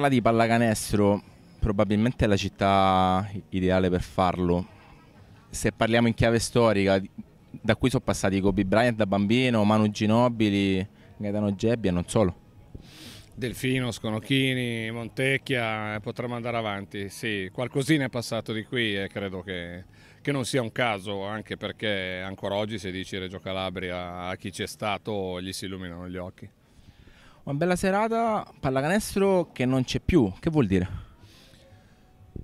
parla di pallacanestro, probabilmente è la città ideale per farlo. Se parliamo in chiave storica, da qui sono passati Kobe Bryant da bambino, Manu Ginobili, Gaetano Gebbia, non solo. Delfino, Sconocchini, Montecchia, eh, potremmo andare avanti. Sì, qualcosina è passato di qui e credo che, che non sia un caso, anche perché ancora oggi se dici Reggio Calabria a chi c'è stato gli si illuminano gli occhi. Una bella serata, pallacanestro che non c'è più, che vuol dire?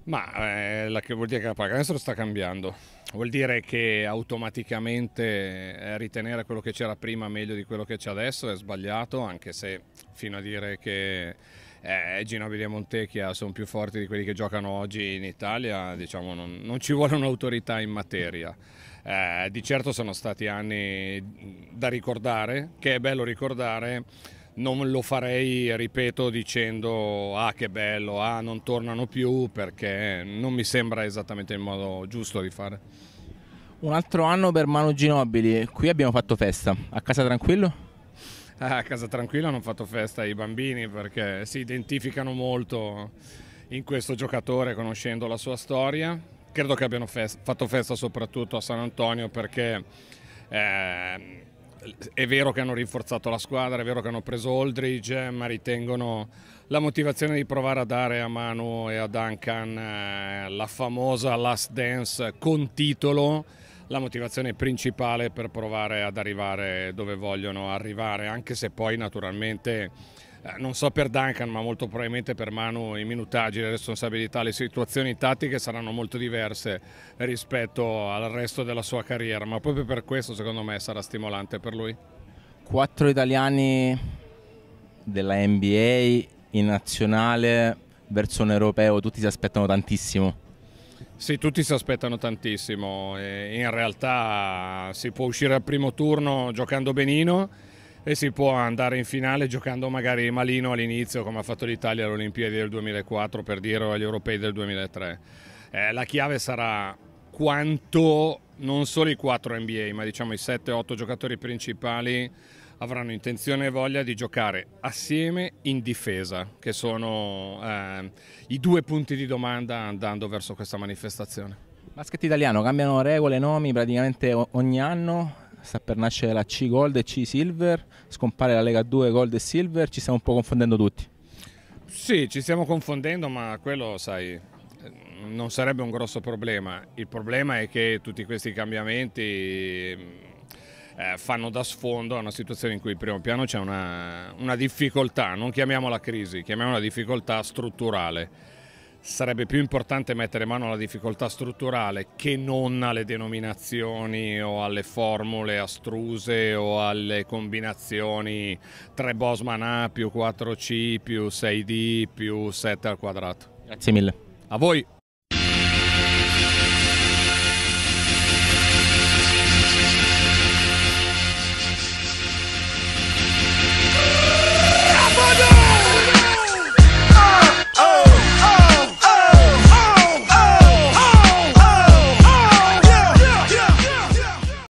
Ma eh, la che vuol dire che la pallacanestro sta cambiando, vuol dire che automaticamente eh, ritenere quello che c'era prima meglio di quello che c'è adesso è sbagliato, anche se fino a dire che eh, Ginobili e Montecchia sono più forti di quelli che giocano oggi in Italia, diciamo non, non ci vuole un'autorità in materia. Eh, di certo sono stati anni da ricordare, che è bello ricordare non lo farei, ripeto, dicendo ah che bello, ah non tornano più perché non mi sembra esattamente il modo giusto di fare. Un altro anno per Manu Ginobili, qui abbiamo fatto festa, a casa tranquillo? Ah, a casa tranquilla hanno fatto festa i bambini perché si identificano molto in questo giocatore conoscendo la sua storia. Credo che abbiano fest fatto festa soprattutto a San Antonio perché... Eh, è vero che hanno rinforzato la squadra, è vero che hanno preso Oldridge, eh, ma ritengono la motivazione di provare a dare a Manu e a Duncan eh, la famosa last dance con titolo la motivazione principale per provare ad arrivare dove vogliono arrivare, anche se poi naturalmente eh, non so per Duncan ma molto probabilmente per Manu i minutaggi, le responsabilità, le situazioni tattiche saranno molto diverse rispetto al resto della sua carriera, ma proprio per questo secondo me sarà stimolante per lui. Quattro italiani della NBA in nazionale verso un europeo, tutti si aspettano tantissimo. Sì, tutti si aspettano tantissimo, in realtà si può uscire al primo turno giocando benino e si può andare in finale giocando magari malino all'inizio come ha fatto l'Italia alle Olimpiadi del 2004 per dire o agli europei del 2003. Eh, la chiave sarà quanto non solo i 4 NBA ma diciamo i 7-8 giocatori principali avranno intenzione e voglia di giocare assieme in difesa, che sono eh, i due punti di domanda andando verso questa manifestazione. Basket italiano, cambiano regole, nomi praticamente ogni anno, sta per nascere la C Gold e C Silver, scompare la Lega 2 Gold e Silver, ci stiamo un po' confondendo tutti. Sì, ci stiamo confondendo, ma quello, sai, non sarebbe un grosso problema. Il problema è che tutti questi cambiamenti eh, fanno da sfondo a una situazione in cui primo piano c'è una, una difficoltà, non chiamiamola crisi, chiamiamola difficoltà strutturale sarebbe più importante mettere mano alla difficoltà strutturale che non alle denominazioni o alle formule astruse o alle combinazioni 3 Bosman A più 4C più 6D più 7 al quadrato. Grazie mille. A voi.